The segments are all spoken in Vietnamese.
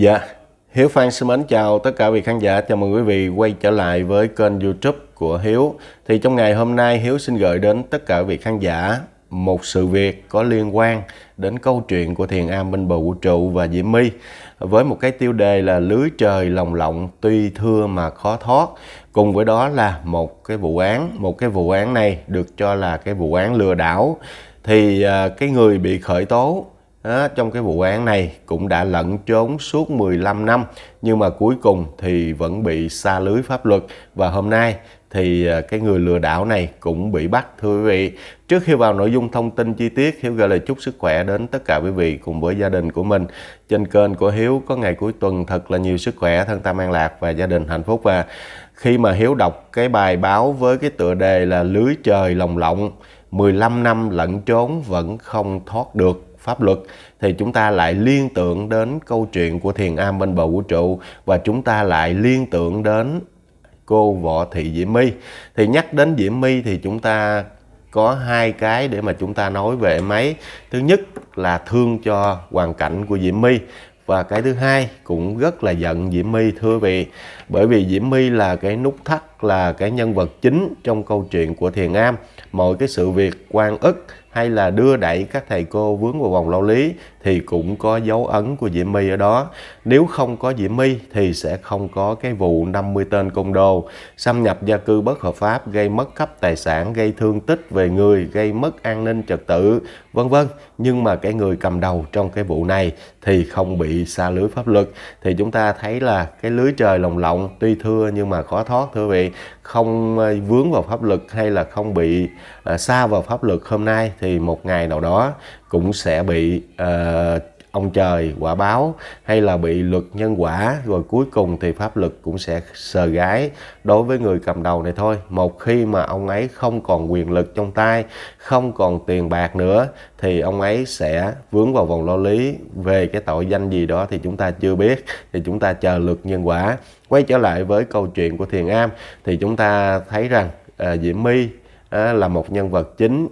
Dạ, Hiếu Phan xin mến chào tất cả vị khán giả. Chào mừng quý vị quay trở lại với kênh YouTube của Hiếu. Thì trong ngày hôm nay Hiếu xin gửi đến tất cả vị khán giả một sự việc có liên quan đến câu chuyện của Thiền Am bên bờ vũ trụ và Diễm My với một cái tiêu đề là lưới trời lồng lộng tuy thưa mà khó thoát cùng với đó là một cái vụ án một cái vụ án này được cho là cái vụ án lừa đảo thì à, cái người bị khởi tố à, trong cái vụ án này cũng đã lẩn trốn suốt 15 năm nhưng mà cuối cùng thì vẫn bị xa lưới pháp luật và hôm nay thì à, cái người lừa đảo này cũng bị bắt thưa quý vị. Trước khi vào nội dung thông tin chi tiết, Hiếu gửi lời chúc sức khỏe đến tất cả quý vị cùng với gia đình của mình. Trên kênh của Hiếu có ngày cuối tuần thật là nhiều sức khỏe, thân tâm an lạc và gia đình hạnh phúc. Và khi mà Hiếu đọc cái bài báo với cái tựa đề là Lưới trời lồng lộng, 15 năm lẫn trốn vẫn không thoát được pháp luật thì chúng ta lại liên tưởng đến câu chuyện của thiền am bên bờ vũ trụ và chúng ta lại liên tưởng đến cô võ thị diễm my thì nhắc đến diễm my thì chúng ta có hai cái để mà chúng ta nói về máy thứ nhất là thương cho hoàn cảnh của diễm my và cái thứ hai cũng rất là giận diễm my thưa vị bởi vì diễm my là cái nút thắt là cái nhân vật chính trong câu chuyện của thiền am mọi cái sự việc quan ức hay là đưa đẩy các thầy cô vướng vào vòng lao lý thì cũng có dấu ấn của Diễm My ở đó. Nếu không có Diễm My thì sẽ không có cái vụ 50 tên công đồ xâm nhập gia cư bất hợp pháp gây mất cấp tài sản, gây thương tích về người, gây mất an ninh trật tự, vân vân. Nhưng mà cái người cầm đầu trong cái vụ này thì không bị xa lưới pháp luật thì chúng ta thấy là cái lưới trời lồng lộng tuy thưa nhưng mà khó thoát thưa vị không ờ, vướng vào pháp luật hay là không bị ờ, xa vào pháp luật hôm nay thì một ngày nào đó cũng sẽ bị à, ông trời quả báo hay là bị luật nhân quả rồi cuối cùng thì pháp luật cũng sẽ sờ gái đối với người cầm đầu này thôi một khi mà ông ấy không còn quyền lực trong tay không còn tiền bạc nữa thì ông ấy sẽ vướng vào vòng lo lý về cái tội danh gì đó thì chúng ta chưa biết thì chúng ta chờ luật nhân quả quay trở lại với câu chuyện của thiền am thì chúng ta thấy rằng à, diễm my à, là một nhân vật chính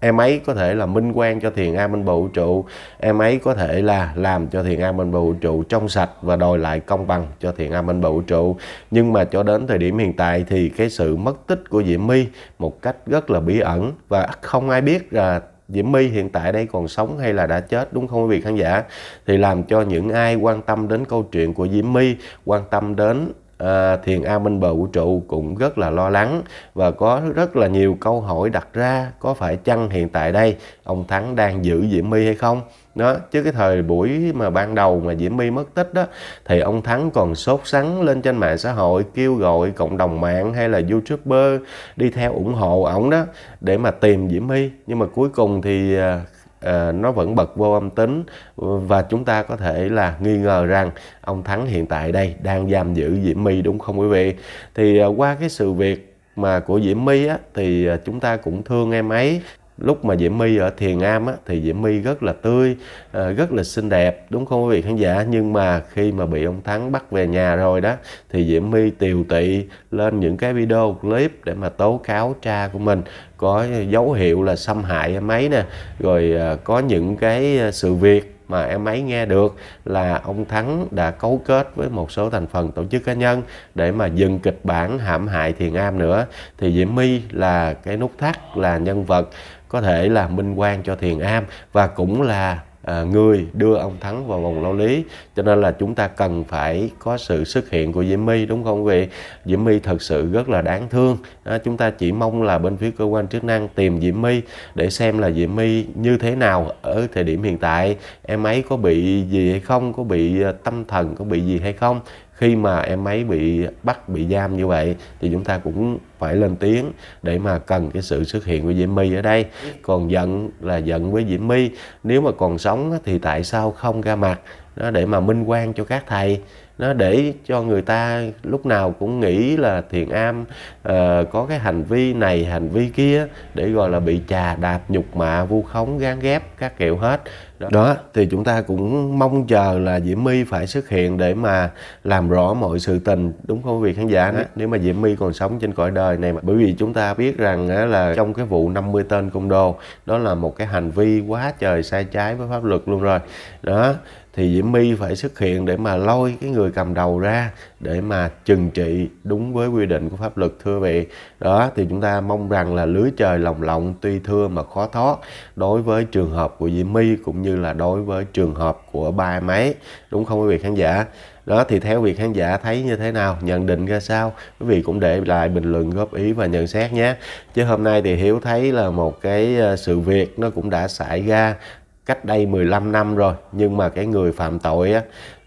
em ấy có thể là minh quan cho thiền a minh bầu vũ trụ em ấy có thể là làm cho thiền a minh bầu vũ trụ trong sạch và đòi lại công bằng cho thiền a minh bầu vũ trụ nhưng mà cho đến thời điểm hiện tại thì cái sự mất tích của diễm my một cách rất là bí ẩn và không ai biết là Diễm My hiện tại đây còn sống hay là đã chết đúng không quý vị khán giả? Thì làm cho những ai quan tâm đến câu chuyện của Diễm My, quan tâm đến à, thiền a minh bờ vũ trụ cũng rất là lo lắng và có rất là nhiều câu hỏi đặt ra có phải chăng hiện tại đây ông thắng đang giữ diễm my hay không đó chứ cái thời buổi mà ban đầu mà diễm my mất tích đó thì ông thắng còn sốt sắng lên trên mạng xã hội kêu gọi cộng đồng mạng hay là youtuber đi theo ủng hộ ổng đó để mà tìm diễm my nhưng mà cuối cùng thì à, Ờ, nó vẫn bật vô âm tính và chúng ta có thể là nghi ngờ rằng ông Thắng hiện tại đây đang giam giữ Diễm My đúng không quý vị? Thì ờ, qua cái sự việc mà của Diễm My á, thì ờ, chúng ta cũng thương em ấy lúc mà Diễm My ở Thiền Am á, thì Diễm My rất là tươi, ờ, rất là xinh đẹp đúng không quý vị khán giả nhưng mà khi mà bị ông Thắng bắt về nhà rồi đó thì Diễm My tiều tị lên những cái video clip để mà tố cáo cha của mình có dấu hiệu là xâm hại máy nè rồi ờ, có những cái ờ, sự việc mà em ấy nghe được là ông Thắng đã cấu kết với một số thành phần tổ chức cá nhân để mà dừng kịch bản hãm hại Thiền Am nữa thì Diễm My là cái nút thắt là nhân vật có thể là minh quan cho Thiền Am và cũng là À, người đưa ông thắng vào vòng lao lý cho nên là chúng ta cần phải có sự xuất hiện của diễm my đúng không quý vị diễm my thật sự rất là đáng thương à, chúng ta chỉ mong là bên phía cơ quan chức năng tìm diễm my để xem là diễm my như thế nào ở thời điểm hiện tại em ấy có bị gì hay không có bị à, tâm thần có bị gì hay không khi mà em ấy bị bắt bị giam như vậy thì chúng ta cũng phải lên tiếng để mà cần cái sự xuất hiện của Diễm My ở đây còn giận là giận với Diễm My nếu mà còn sống thì tại sao không ra mặt đó để mà minh quan cho các thầy nó để cho người ta lúc nào cũng nghĩ là Thiền am uh, có cái hành vi này hành vi kia để gọi là bị chà đạp nhục mạ vu khống gán ghép các kiểu hết đó. đó thì chúng ta cũng mong chờ là diễm my phải xuất hiện để mà làm rõ mọi sự tình đúng không quý vị khán giả đó. Dạ. nếu mà diễm my còn sống trên cõi đời này mà bởi vì chúng ta biết rằng là trong cái vụ 50 tên côn đồ đó là một cái hành vi quá trời sai trái với pháp luật luôn rồi đó thì Diễm My phải xuất hiện để mà lôi cái người cầm đầu ra để mà trừng trị đúng với quy định của pháp luật thưa vị đó thì chúng ta mong rằng là lưới trời lồng lộng tuy thưa mà khó thoát đối với trường hợp của Diễm My cũng như là đối với trường hợp của ba em đúng không quý vị khán giả đó thì theo vị khán giả thấy như thế nào nhận định ra sao quý vị cũng để lại bình luận góp ý và nhận xét nhé chứ hôm nay thì hiếu thấy là một cái ờ, sự việc nó cũng đã xảy ra cách đây 15 năm rồi nhưng mà cái người phạm tội á,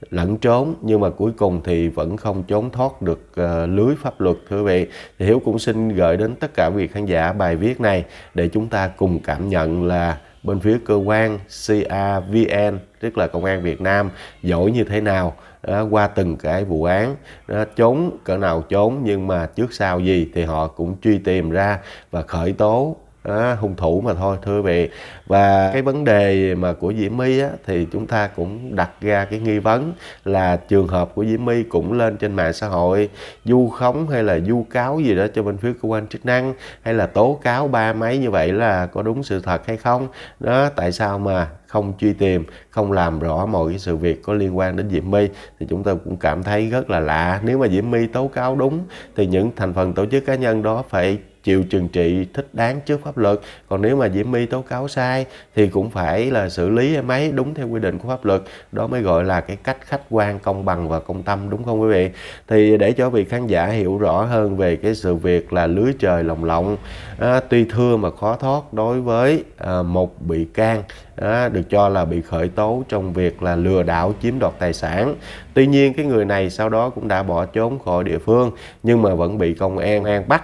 lẫn trốn nhưng mà cuối cùng thì vẫn không trốn thoát được uh, lưới pháp luật thưa quý vị thì hiếu cũng xin gửi đến tất cả quý vị khán giả bài viết này để chúng ta cùng cảm nhận là bên phía cơ quan CAVN tức là công an Việt Nam giỏi như thế nào đó, ờ, qua từng cái vụ án đó, ờ, trốn cỡ nào trốn nhưng mà trước sau gì thì họ cũng truy tìm ra và khởi tố đó, hung thủ mà thôi thưa quý vị và cái vấn đề mà của Diễm My á, thì chúng ta cũng đặt ra cái nghi vấn là trường hợp của Diễm My cũng lên trên mạng xã hội du khống hay là du cáo gì đó cho bên phía cơ quan chức năng hay là tố cáo ba mấy như vậy là có đúng sự thật hay không đó tại sao mà không truy tìm, không làm rõ mọi cái sự việc có liên quan đến Diễm My thì chúng ta cũng cảm thấy rất là lạ. Nếu mà Diễm My tố cáo đúng thì những thành phần tổ chức cá nhân đó phải chịu trừng trị thích đáng trước pháp luật còn nếu mà diễm my tố cáo sai thì cũng phải là xử lý em ấy đúng theo quy định của pháp luật đó mới gọi là cái cách khách quan công bằng và công tâm đúng không quý vị thì để cho vị khán giả hiểu rõ hơn về cái sự việc là lưới trời lồng lộng à, tuy thưa mà khó thoát đối với à, một bị can à, được cho là bị khởi tố trong việc là lừa đảo chiếm đoạt tài sản tuy nhiên cái người này sau đó cũng đã bỏ trốn khỏi địa phương nhưng mà vẫn bị công an an bắt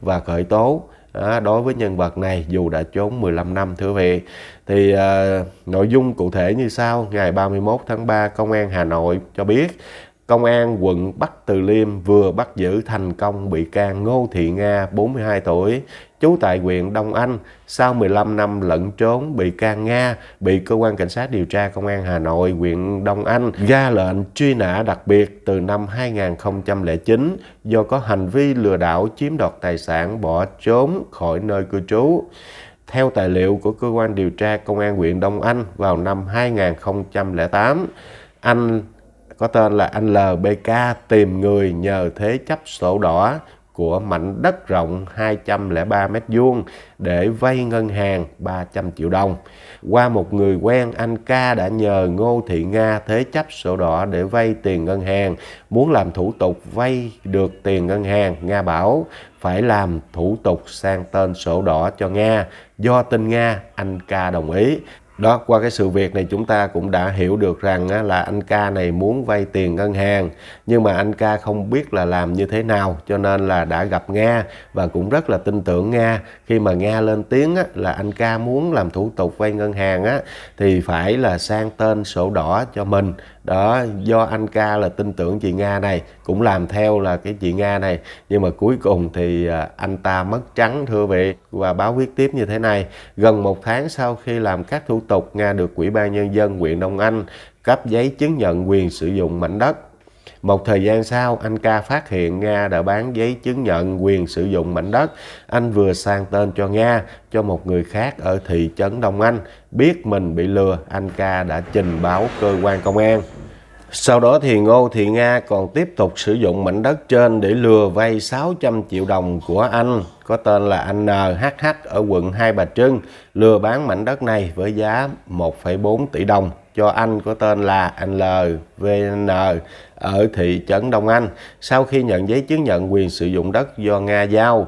và khởi tố à, đối với nhân vật này dù đã trốn 15 năm thưa vị. Thì à, nội dung cụ thể như sau, ngày 31 tháng 3 Công an Hà Nội cho biết Công an quận Bắc Từ Liêm vừa bắt giữ thành công bị can Ngô Thị Nga, 42 tuổi, trú tại huyện Đông Anh. Sau 15 năm lẫn trốn, bị can Nga bị cơ quan cảnh sát điều tra công an Hà Nội, huyện Đông Anh ra lệnh truy nã đặc biệt từ năm 2009 do có hành vi lừa đảo chiếm đoạt tài sản bỏ trốn khỏi nơi cư trú. Theo tài liệu của cơ quan điều tra công an huyện Đông Anh vào năm 2008, anh có tên là anh LBK tìm người nhờ thế chấp sổ đỏ của mảnh đất rộng 203 m vuông để vay ngân hàng 300 triệu đồng. Qua một người quen, anh Ca đã nhờ Ngô Thị Nga thế chấp sổ đỏ để vay tiền ngân hàng. Muốn làm thủ tục vay được tiền ngân hàng, Nga bảo phải làm thủ tục sang tên sổ đỏ cho Nga. Do tin Nga, anh Ca đồng ý đó qua cái sự việc này chúng ta cũng đã hiểu được rằng là anh ca này muốn vay tiền ngân hàng nhưng mà anh ca không biết là làm như thế nào cho nên là đã gặp nga và cũng rất là tin tưởng nga khi mà nga lên tiếng là anh ca muốn làm thủ tục vay ngân hàng thì phải là sang tên sổ đỏ cho mình đó do anh ca là tin tưởng chị nga này cũng làm theo là cái chị nga này nhưng mà cuối cùng thì à, anh ta mất trắng thưa vị và báo viết tiếp như thế này gần một tháng sau khi làm các thủ tục Nga được Ủy ban Nhân dân huyện Đông Anh cấp giấy chứng nhận quyền sử dụng mảnh đất. Một thời gian sau, anh Ca phát hiện Nga đã bán giấy chứng nhận quyền sử dụng mảnh đất. Anh vừa sang tên cho Nga, cho một người khác ở thị trấn Đông Anh. Biết mình bị lừa, anh Ca đã trình báo cơ quan công an. Sau đó thì Ngô Thị Nga còn tiếp tục sử dụng mảnh đất trên để lừa vay 600 triệu đồng của anh có tên là anh NHH ở quận Hai Bà Trưng lừa bán mảnh đất này với giá 1,4 tỷ đồng cho anh có tên là anh LVN ở thị trấn Đông Anh sau khi nhận giấy chứng nhận quyền sử dụng đất do Nga giao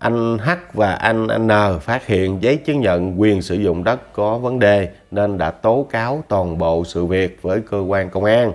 anh H và anh N phát hiện giấy chứng nhận quyền sử dụng đất có vấn đề nên đã tố cáo toàn bộ sự việc với cơ quan công an.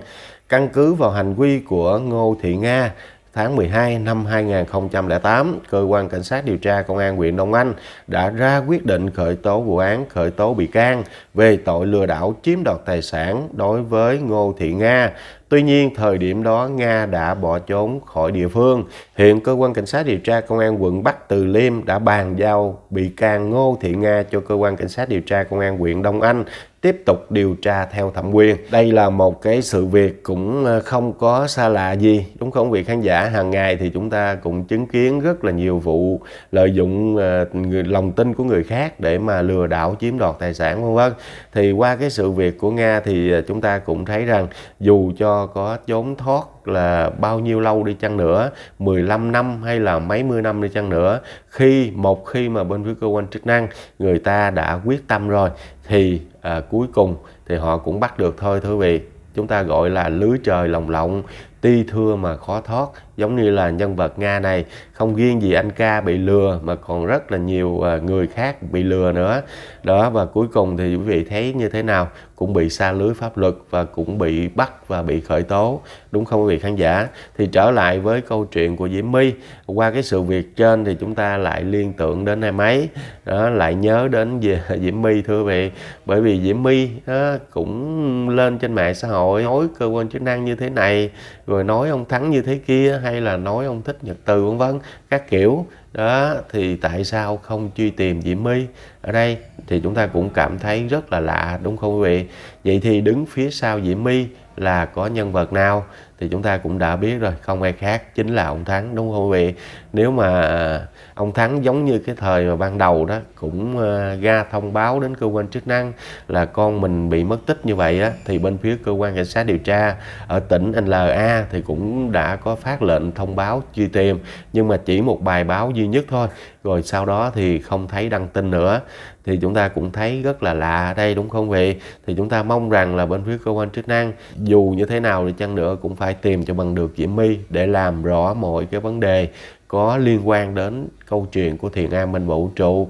Căn cứ vào hành vi của Ngô Thị Nga, tháng 12 năm 2008, cơ quan cảnh sát điều tra công an huyện Đông Anh đã ra quyết định khởi tố vụ án, khởi tố bị can về tội lừa đảo chiếm đoạt tài sản đối với Ngô Thị Nga Tuy nhiên, thời điểm đó Nga đã bỏ trốn khỏi địa phương. Hiện cơ quan cảnh sát điều tra công an quận Bắc Từ Liêm đã bàn giao bị can Ngô Thị Nga cho cơ quan cảnh sát điều tra công an huyện Đông Anh tiếp tục điều tra theo thẩm quyền. Đây là một cái sự việc cũng ờ, không có xa lạ gì, đúng không vị khán giả? Hàng ngày thì chúng ta cũng chứng kiến rất là nhiều vụ lợi dụng ờ, lòng tin của người khác để mà lừa đảo chiếm đoạt tài sản vân vân. Thì qua cái sự việc của Nga thì ờ, chúng ta cũng thấy rằng dù cho có trốn thoát là bao nhiêu lâu đi chăng nữa 15 năm hay là mấy mươi năm đi chăng nữa khi một khi mà bên phía cơ quan chức năng người ta đã quyết tâm rồi thì à, cuối cùng thì họ cũng bắt được thôi thưa vị chúng ta gọi là lưới trời lồng lộng ti thưa mà khó thoát giống như là nhân vật nga này không riêng gì anh ca bị lừa mà còn rất là nhiều à, người khác bị lừa nữa đó và cuối cùng thì quý vị thấy như thế nào cũng bị xa lưới pháp luật và cũng bị bắt và bị khởi tố đúng không quý vị khán giả thì trở lại với câu chuyện của diễm my qua cái sự việc trên thì chúng ta lại liên tưởng đến em ấy đó lại nhớ đến diễm my thưa vị bởi vì diễm my đó, cũng lên trên mạng xã hội nói cơ quan chức năng như thế này rồi nói ông thắng như thế kia hay là nói ông thích nhật từ vân vân các kiểu đó thì tại sao không truy tìm diễm my ở đây thì chúng ta cũng cảm thấy rất là lạ đúng không quý vị vậy thì đứng phía sau diễm my là có nhân vật nào thì chúng ta cũng đã biết rồi không ai khác chính là ông thắng đúng không quý vị nếu mà ông thắng giống như cái thời mà ban đầu đó cũng ờ, ra thông báo đến cơ quan chức năng là con mình bị mất tích như vậy á thì bên phía cơ quan cảnh sát điều tra ở tỉnh NLA thì cũng đã có phát lệnh thông báo truy tìm nhưng mà chỉ một bài báo duy nhất thôi rồi sau đó thì không thấy đăng tin nữa thì chúng ta cũng thấy rất là lạ đây đúng không vậy thì chúng ta mong rằng là bên phía cơ quan chức năng dù như thế nào đi chăng nữa cũng phải tìm cho bằng được Diễm My để làm rõ mọi cái vấn đề có liên quan đến câu chuyện của thiền an minh vũ trụ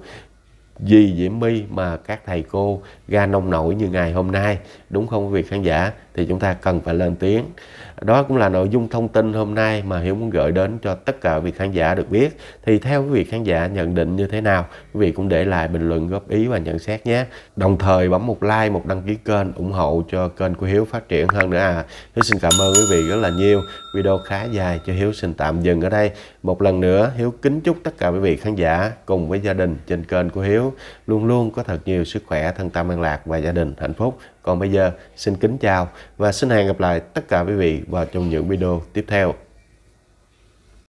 vì Diễm My mà các thầy cô ra nông nổi như ngày hôm nay đúng không quý vị khán giả thì chúng ta cần phải lên tiếng đó cũng là nội dung thông tin hôm nay mà hiếu muốn gửi đến cho tất cả vị khán giả được biết thì theo quý vị khán giả nhận định như thế nào quý vị cũng để lại bình luận góp ý và nhận xét nhé đồng thời bấm một like một đăng ký kênh ủng hộ cho kênh của hiếu phát triển hơn nữa à hiếu xin cảm ơn quý vị rất là nhiều video khá dài cho hiếu xin tạm dừng ở đây một lần nữa hiếu kính chúc tất cả quý vị khán giả cùng với gia đình trên kênh của hiếu luôn luôn có thật nhiều sức khỏe thân tâm an lạc và gia đình hạnh phúc còn bây giờ xin kính chào và xin hẹn gặp lại tất cả quý vị vào trong những video tiếp theo.